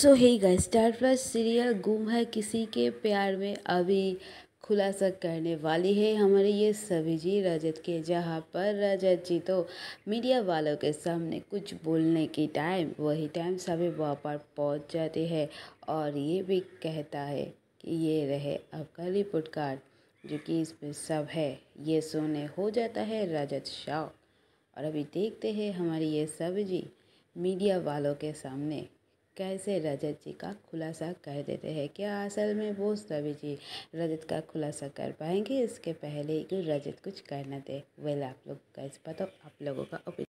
सो hi guys Star Plus serial गुम है किसी के प्यार में अभी खुलासा करने वाली है हमारे ये सभी जी रजत के जहाँ पर रजत जी तो मीडिया वालों के सामने कुछ बोलने की टाइम वही टाइम सभी वहाँ पर पहुँच जाते हैं और ये भी कहता है कि ये रहे आपका रिपोर्ट कार्ड जो कि इसमें सब है ये सोने हो जाता है रजत शाह और अभी देखते हैं हमारे ये सभी जी मीडिया वालों के सामने कैसे रजत जी का खुलासा कर देते हैं क्या असल में वो सभी जी रजत का खुलासा कर पाएंगे इसके पहले कि रजत कुछ करना दे वेल आप लोग कैसे पता आप लोगों का